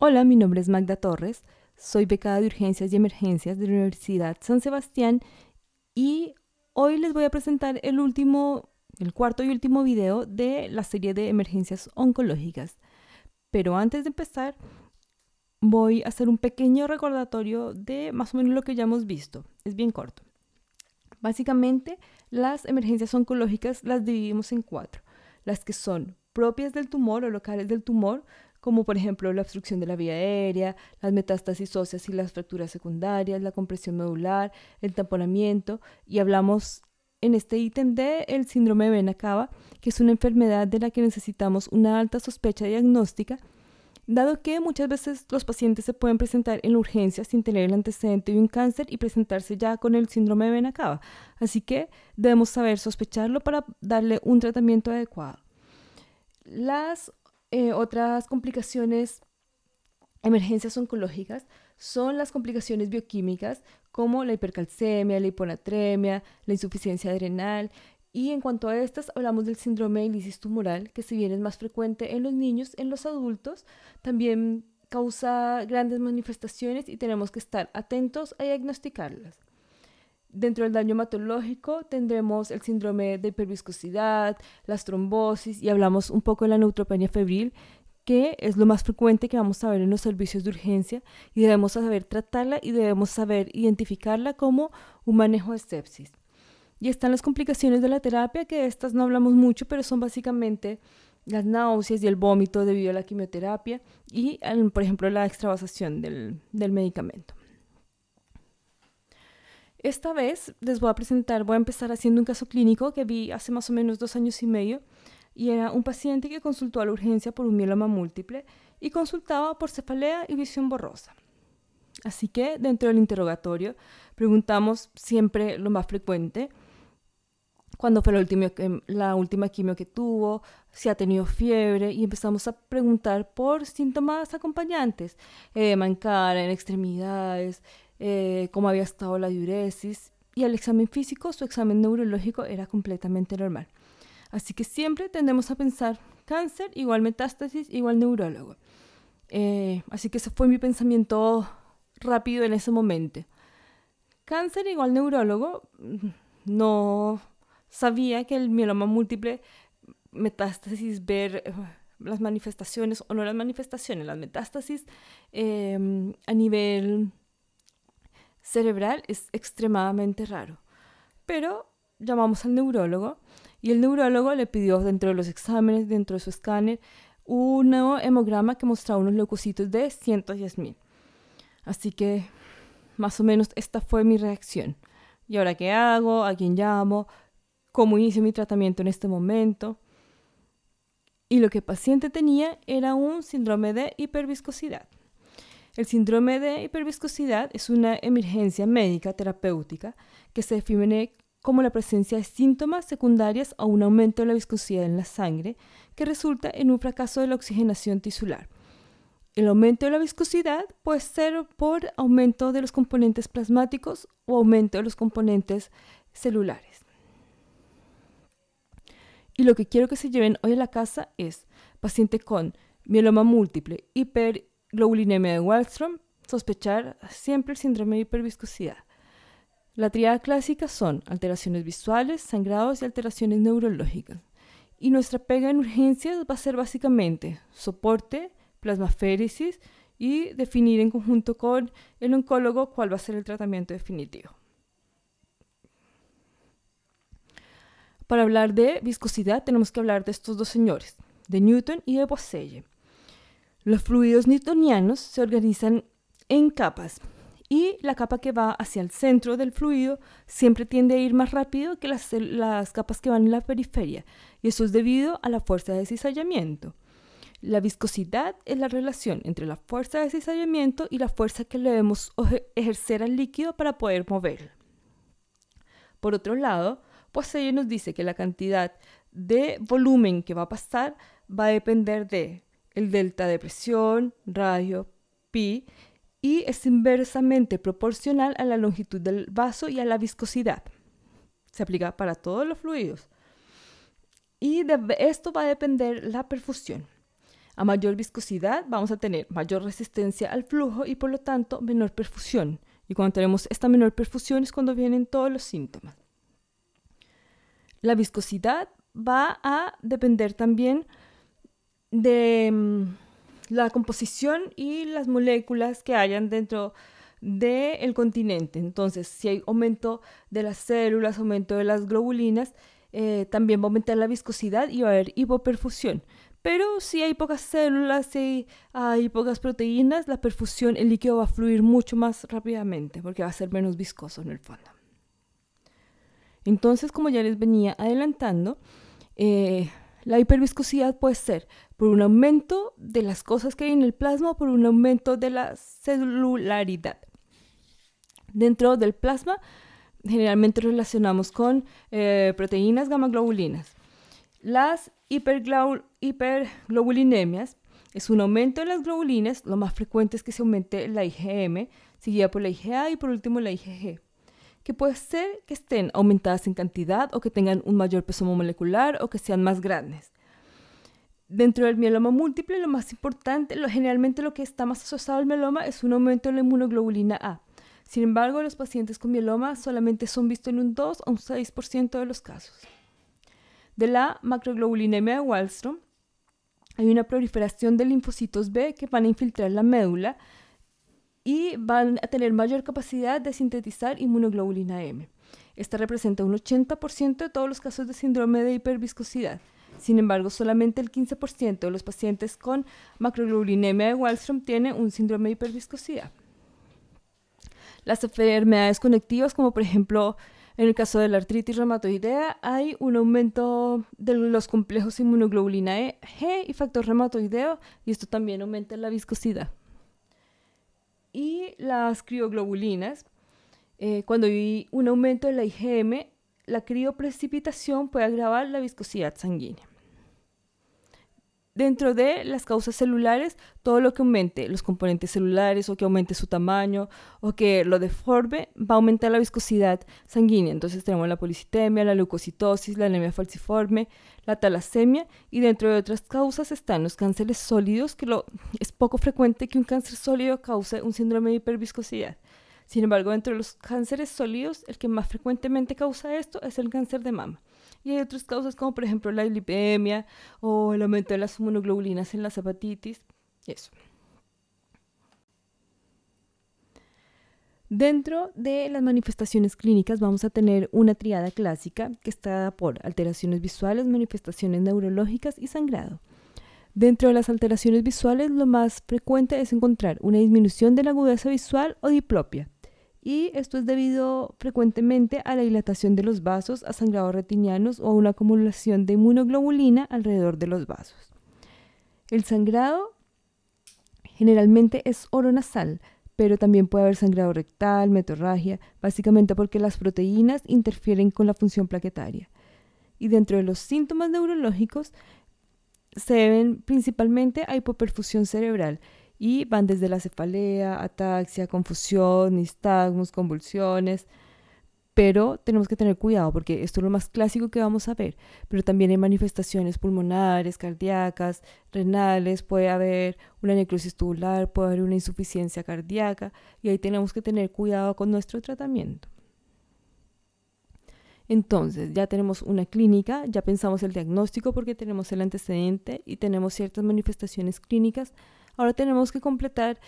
Hola, mi nombre es Magda Torres, soy becada de Urgencias y Emergencias de la Universidad San Sebastián y hoy les voy a presentar el último, el cuarto y último video de la serie de emergencias oncológicas. Pero antes de empezar, voy a hacer un pequeño recordatorio de más o menos lo que ya hemos visto. Es bien corto. Básicamente, las emergencias oncológicas las dividimos en cuatro. Las que son propias del tumor o locales del tumor, como por ejemplo la obstrucción de la vía aérea, las metástasis óseas y las fracturas secundarias, la compresión medular, el tamponamiento, y hablamos en este ítem de el síndrome de Benacaba, que es una enfermedad de la que necesitamos una alta sospecha diagnóstica, dado que muchas veces los pacientes se pueden presentar en la urgencia sin tener el antecedente de un cáncer y presentarse ya con el síndrome de Benacaba. Así que debemos saber sospecharlo para darle un tratamiento adecuado. Las eh, otras complicaciones, emergencias oncológicas, son las complicaciones bioquímicas como la hipercalcemia, la hiponatremia, la insuficiencia adrenal. Y en cuanto a estas, hablamos del síndrome de lisis tumoral, que si bien es más frecuente en los niños, en los adultos, también causa grandes manifestaciones y tenemos que estar atentos a diagnosticarlas. Dentro del daño hematológico tendremos el síndrome de hiperviscosidad, las trombosis y hablamos un poco de la neutropenia febril, que es lo más frecuente que vamos a ver en los servicios de urgencia y debemos saber tratarla y debemos saber identificarla como un manejo de sepsis. Y están las complicaciones de la terapia, que de estas no hablamos mucho, pero son básicamente las náuseas y el vómito debido a la quimioterapia y, por ejemplo, la extravasación del medicamento. Esta vez les voy a presentar, voy a empezar haciendo un caso clínico que vi hace más o menos dos años y medio y era un paciente que consultó a la urgencia por un mieloma múltiple y consultaba por cefalea y visión borrosa. Así que dentro del interrogatorio preguntamos siempre lo más frecuente, cuándo fue la última, la última quimio que tuvo, si ha tenido fiebre y empezamos a preguntar por síntomas acompañantes, edema eh, en cara, en extremidades, como eh, cómo había estado la diuresis y el examen físico, su examen neurológico era completamente normal. Así que siempre tendemos a pensar cáncer igual metástasis igual neurólogo. Eh, así que ese fue mi pensamiento rápido en ese momento. Cáncer igual neurólogo, no sabía que el mieloma múltiple, metástasis, ver eh, las manifestaciones o no las manifestaciones, las metástasis a nivel cerebral es extremadamente raro. Pero llamamos al neurólogo y el neurólogo le pidió dentro de los exámenes, dentro de su escáner, un nuevo hemograma que mostraba unos leucocitos de 110.000. Así que más o menos esta fue mi reacción. ¿Y ahora qué hago? ¿A quién llamo? ¿Cómo inicio mi tratamiento en este momento? Y lo que el paciente tenía era un síndrome de hiperviscosidad. El síndrome de hiperviscosidad es una emergencia médica terapéutica que se define como la presencia de síntomas secundarios a un aumento de la viscosidad en la sangre que resulta en un fracaso de la oxigenación tisular. El aumento de la viscosidad puede ser por aumento de los componentes plasmáticos o aumento de los componentes celulares. Y lo que quiero que se lleven hoy a la casa es paciente con mieloma múltiple, hiper globulinemia de Wallström, sospechar siempre el síndrome de hiperviscosidad. La triada clásica son alteraciones visuales, sangrados y alteraciones neurológicas. Y nuestra pega en urgencias va a ser básicamente soporte, plasmaféresis y definir en conjunto con el oncólogo cuál va a ser el tratamiento definitivo. Para hablar de viscosidad tenemos que hablar de estos dos señores, de Newton y de Boiselle. Los fluidos newtonianos se organizan en capas y la capa que va hacia el centro del fluido siempre tiende a ir más rápido que las, capas que van en la periferia y eso es debido a la fuerza de cizallamiento. La viscosidad es la relación entre la fuerza de cizallamiento y la fuerza que le debemos ejercer al líquido para poder moverlo. Por otro lado, Poiseuille nos dice que la cantidad de volumen que va a pasar va a depender de el delta de presión, radio, pi, y es inversamente proporcional a la longitud del vaso y a la viscosidad. Se aplica para todos los fluidos. Y de esto va a depender la perfusión. A mayor viscosidad vamos a tener mayor resistencia al flujo y por lo tanto menor perfusión. Y cuando tenemos esta menor perfusión es cuando vienen todos los síntomas. La viscosidad va a depender también de mm, la composición y las moléculas que hayan dentro del continente. Entonces, si hay aumento de las células, aumento de las globulinas, eh, también va a aumentar la viscosidad y va a haber hipoperfusión. Pero si hay pocas células, si hay pocas proteínas, la perfusión, el líquido va a fluir mucho más rápidamente porque va a ser menos viscoso en el fondo. Entonces, como ya les venía adelantando, eh, la hiperviscosidad puede ser por un aumento de las cosas que hay en el plasma, por un aumento de la celularidad. Dentro del plasma generalmente relacionamos con eh, proteínas gamma globulinas. Las hiperglobulinemias es un aumento de las globulinas, lo más frecuente es que se aumente la IgM, seguida por la IgA y por último la IgG, que puede ser que estén aumentadas en cantidad o que tengan un mayor peso molecular o que sean más grandes. Dentro del mieloma múltiple, lo más importante, lo, generalmente lo que está más asociado al mieloma es un aumento de la inmunoglobulina A. Sin embargo, los pacientes con mieloma solamente son vistos en un 2 o un 6% de los casos. De la macroglobulina M de Wallstrom, hay una proliferación de linfocitos B que van a infiltrar la médula y van a tener mayor capacidad de sintetizar inmunoglobulina M. Esta representa un 80% de todos los casos de síndrome de hiperviscosidad. Sin embargo, solamente el 15% de los pacientes con macroglobulinemia de Wallstrom tiene un síndrome de hiperviscosidad. Las enfermedades conectivas, como por ejemplo en el caso de la artritis reumatoidea, hay un aumento de los complejos inmunoglobulina e, G y factor reumatoideo, y esto también aumenta la viscosidad. Y las crioglobulinas, eh, cuando hay un aumento de la IgM, la crioprecipitación puede agravar la viscosidad sanguínea. Dentro de las causas celulares, todo lo que aumente los componentes celulares o que aumente su tamaño o que lo deforme, va a aumentar la viscosidad sanguínea. Entonces tenemos la policitemia, la leucocitosis, la anemia falciforme, la talasemia y dentro de otras causas están los cánceres sólidos, que es poco frecuente que un cáncer sólido cause un síndrome de hiperviscosidad. Sin embargo, dentro de los cánceres sólidos, el que más frecuentemente causa esto es el cáncer de mama. Y hay otras causas como por ejemplo la lipemia o el aumento de las monoglobulinas en la hepatitis. Eso. Dentro de las manifestaciones clínicas vamos a tener una triada clásica que está dada por alteraciones visuales, manifestaciones neurológicas y sangrado. Dentro de las alteraciones visuales lo más frecuente es encontrar una disminución de la agudeza visual o diplopia, y esto es debido frecuentemente a la dilatación de los vasos, a sangrados retinianos o a una acumulación de inmunoglobulina alrededor de los vasos. El sangrado generalmente es nasal, pero también puede haber sangrado rectal, metorragia, básicamente porque las proteínas interfieren con la función plaquetaria. Y dentro de los síntomas neurológicos se deben principalmente a hipoperfusión cerebral, y van desde la cefalea, ataxia, confusión, nistagmus, convulsiones. Pero tenemos que tener cuidado porque esto es lo más clásico que vamos a ver. Pero también hay manifestaciones pulmonares, cardíacas, renales, puede haber una necrosis tubular, puede haber una insuficiencia cardíaca y ahí tenemos que tener cuidado con nuestro tratamiento. Entonces, ya tenemos una clínica, ya pensamos el diagnóstico porque tenemos el antecedente y tenemos ciertas manifestaciones clínicas Ahora tenemos que completar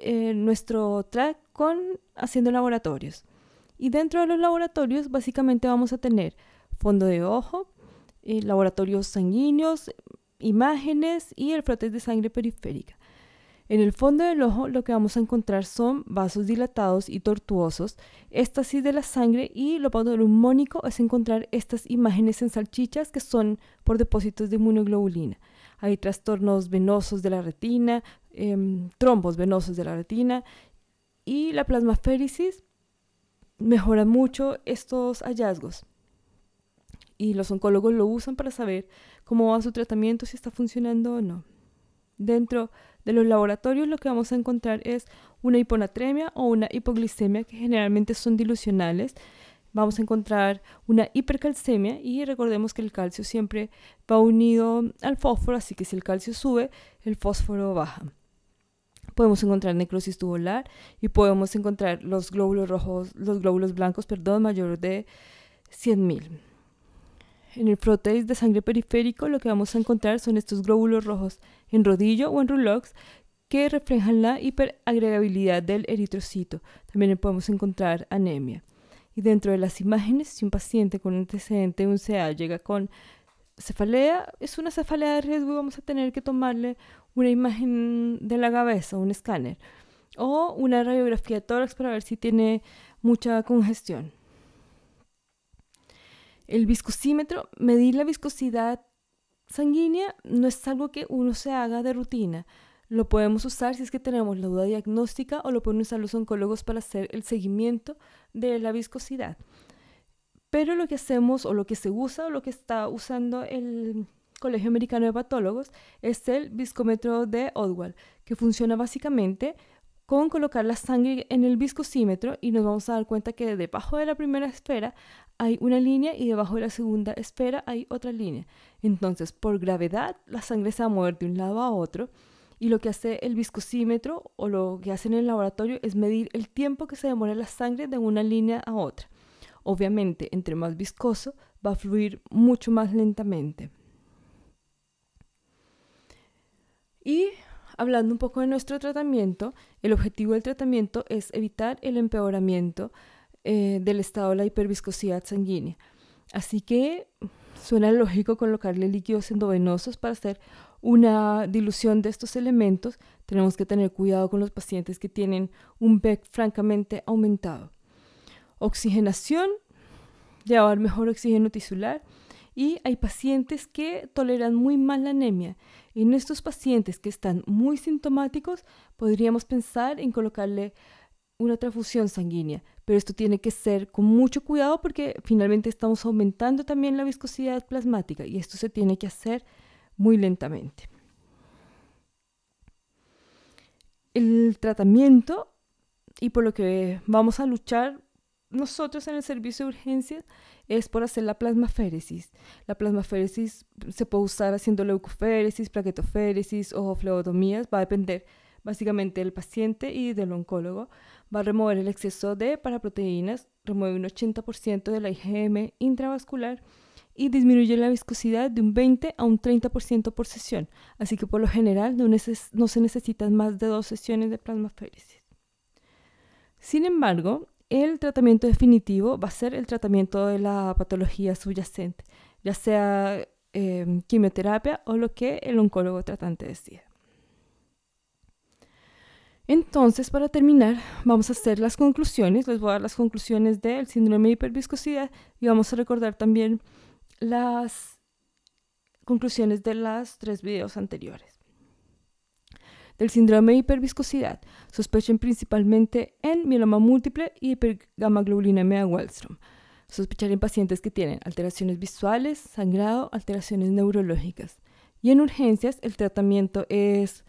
eh, nuestro track con haciendo laboratorios. Y dentro de los laboratorios básicamente vamos a tener fondo de ojo, eh, laboratorios sanguíneos, imágenes y el frotes de sangre periférica. En el fondo del ojo lo que vamos a encontrar son vasos dilatados y tortuosos, éstasis de la sangre y lo mónico es encontrar estas imágenes en salchichas que son por depósitos de inmunoglobulina hay trastornos venosos de la retina, em, trombos venosos de la retina y la plasmaféresis mejora mucho estos hallazgos. Y los oncólogos lo usan para saber cómo va su tratamiento, si está funcionando o no. Dentro de los laboratorios lo que vamos a encontrar es una hiponatremia o una hipoglicemia que generalmente son dilucionales vamos a encontrar una hipercalcemia y recordemos que el calcio siempre va unido al fósforo, así que si el calcio sube, el fósforo baja. Podemos encontrar necrosis tubular y podemos encontrar los glóbulos rojos, los glóbulos blancos, perdón, mayor de 100.000. En el prótesis de sangre periférico lo que vamos a encontrar son estos glóbulos rojos en rodillo o en rulox que reflejan la hiperagregabilidad del eritrocito. También podemos encontrar anemia. Y dentro de las imágenes, si un paciente con antecedente de un CA llega con cefalea, es una cefalea de riesgo y vamos a tener que tomarle una imagen de la cabeza, un escáner, o una radiografía de tórax para ver si tiene mucha congestión. El viscosímetro, medir la viscosidad sanguínea no es algo que uno se haga de rutina. Lo podemos usar si es que tenemos la duda diagnóstica o lo pueden usar los oncólogos para hacer el seguimiento de la viscosidad. Pero lo que hacemos o lo que se usa o lo que está usando el Colegio Americano de Patólogos es el viscómetro de Odwell, que funciona básicamente con colocar la sangre en el viscosímetro y nos vamos a dar cuenta que debajo de la primera esfera hay una línea y debajo de la segunda esfera hay otra línea. Entonces, por gravedad, la sangre se va a mover de un lado a otro y lo que hace el viscosímetro o lo que hace en el laboratorio es medir el tiempo que se demora la sangre de una línea a otra. Obviamente, entre más viscoso, va a fluir mucho más lentamente. Y hablando un poco de nuestro tratamiento, el objetivo del tratamiento es evitar el empeoramiento eh, del estado de la hiperviscosidad sanguínea. Así que Suena lógico colocarle líquidos endovenosos para hacer una dilución de estos elementos. Tenemos que tener cuidado con los pacientes que tienen un BEC francamente aumentado. Oxigenación, llevar mejor oxígeno tisular. Y hay pacientes que toleran muy mal la anemia. En estos pacientes que están muy sintomáticos, podríamos pensar en colocarle una transfusión sanguínea, pero esto tiene que ser con mucho cuidado porque finalmente estamos aumentando también la viscosidad plasmática y esto se tiene que hacer muy lentamente. El tratamiento y por lo que vamos a luchar nosotros en el servicio de urgencias es por hacer la plasmaféresis. La plasmaféresis se puede usar haciendo leucoféresis, plaquetoféresis o flebotomías, va a depender básicamente del paciente y del oncólogo. Va a remover el exceso de paraproteínas, remueve un 80% de la IgM intravascular y disminuye la viscosidad de un 20 a un 30% por sesión. Así que por lo general no, se necesitan más de dos sesiones de plasmaféresis. Sin embargo, el tratamiento definitivo va a ser el tratamiento de la patología subyacente, ya sea eh, quimioterapia o lo que el oncólogo tratante decida. Entonces, para terminar, vamos a hacer las conclusiones. Les voy a dar las conclusiones del síndrome de hiperviscosidad y vamos a recordar también las conclusiones de los tres videos anteriores. Del síndrome de hiperviscosidad, sospechen principalmente en mieloma múltiple y hipergamaglobulinemia Wallstrom. Sospechar en pacientes que tienen alteraciones visuales, sangrado, alteraciones neurológicas. Y en urgencias, el tratamiento es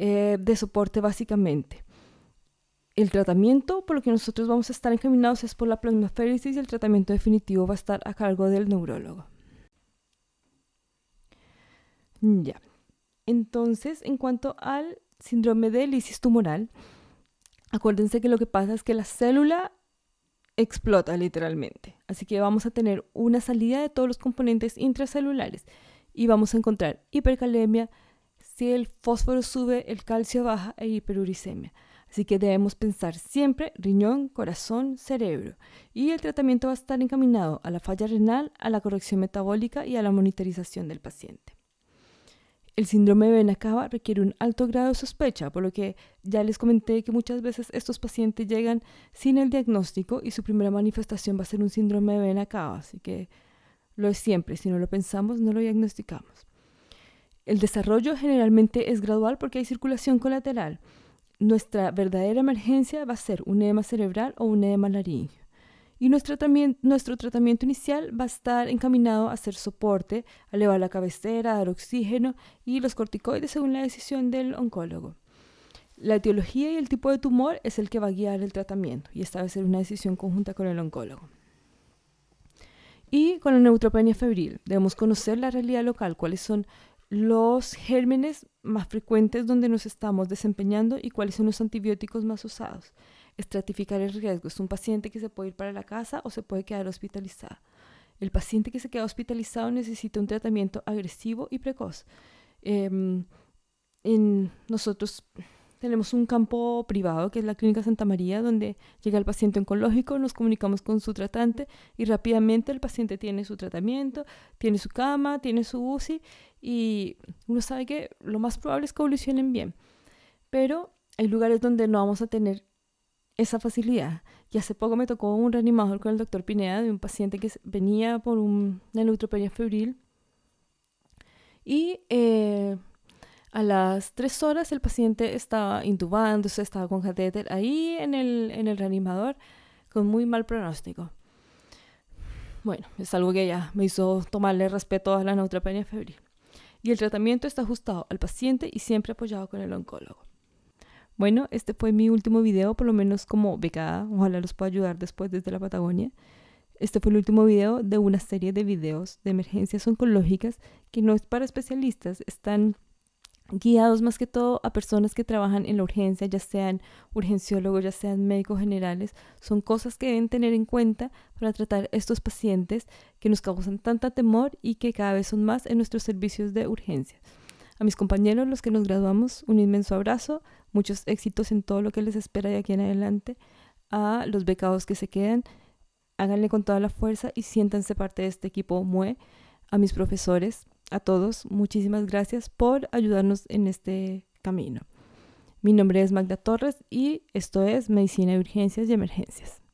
eh, de soporte básicamente. El tratamiento por lo que nosotros vamos a estar encaminados es por la plasmaféresis y el tratamiento definitivo va a estar a cargo del neurólogo. Ya. Entonces, en cuanto al síndrome de lisis tumoral, acuérdense que lo que pasa es que la célula explota literalmente. Así que vamos a tener una salida de todos los componentes intracelulares y vamos a encontrar hipercalemia, si el fósforo sube, el calcio baja e hiperuricemia. Así que debemos pensar siempre riñón, corazón, cerebro. Y el tratamiento va a estar encaminado a la falla renal, a la corrección metabólica y a la monitorización del paciente. El síndrome de Benacaba requiere un alto grado de sospecha, por lo que ya les comenté que muchas veces estos pacientes llegan sin el diagnóstico y su primera manifestación va a ser un síndrome de Benacaba. Así que lo es siempre, si no lo pensamos, no lo diagnosticamos. El desarrollo generalmente es gradual porque hay circulación colateral. Nuestra verdadera emergencia va a ser un edema cerebral o un edema laríngeo. Y nuestro tratamiento, inicial va a estar encaminado a hacer soporte, a elevar la cabecera, dar oxígeno y los corticoides según la decisión del oncólogo. La etiología y el tipo de tumor es el que va a guiar el tratamiento y esta va a ser una decisión conjunta con el oncólogo. Y con la neutropenia febril, debemos conocer la realidad local, cuáles son los gérmenes más frecuentes donde nos estamos desempeñando y cuáles son los antibióticos más usados. Estratificar el riesgo. Es un paciente que se puede ir para la casa o se puede quedar hospitalizado. El paciente que se queda hospitalizado necesita un tratamiento agresivo y precoz. Em, en nosotros tenemos un campo privado que es la Clínica Santa María, donde llega el paciente oncológico, nos comunicamos con su tratante y rápidamente el paciente tiene su tratamiento, tiene su cama, tiene su UCI y uno sabe que lo más probable es que evolucionen bien. Pero hay lugares donde no vamos a tener esa facilidad. Y hace poco me tocó un reanimador con el doctor Pineda de un paciente que venía por una neutropenia febril y eh, a las 3 horas el paciente estaba intubándose, estaba con catéter ahí en el, en el reanimador con muy mal pronóstico. Bueno, es algo que ya me hizo tomarle respeto a la neutropenia febril. Y el tratamiento está ajustado al paciente y siempre apoyado con el oncólogo. Bueno, este fue mi último video, por lo menos como becada. Ojalá los pueda ayudar después desde la Patagonia. Este fue el último video de una serie de videos de emergencias oncológicas que no es para especialistas, están guiados más que todo a personas que trabajan en la urgencia, ya sean urgenciólogos, ya sean médicos generales, son cosas que deben tener en cuenta para tratar estos pacientes que nos causan tanta temor y que cada vez son más en nuestros servicios de urgencias. A mis compañeros, los que nos graduamos, un inmenso abrazo, muchos éxitos en todo lo que les espera de aquí en adelante, a los becados que se quedan, háganle con toda la fuerza y siéntanse parte de este equipo MUE, a mis profesores, a todos, muchísimas gracias por ayudarnos en este camino. Mi nombre es Magda Torres y esto es Medicina de Urgencias y Emergencias.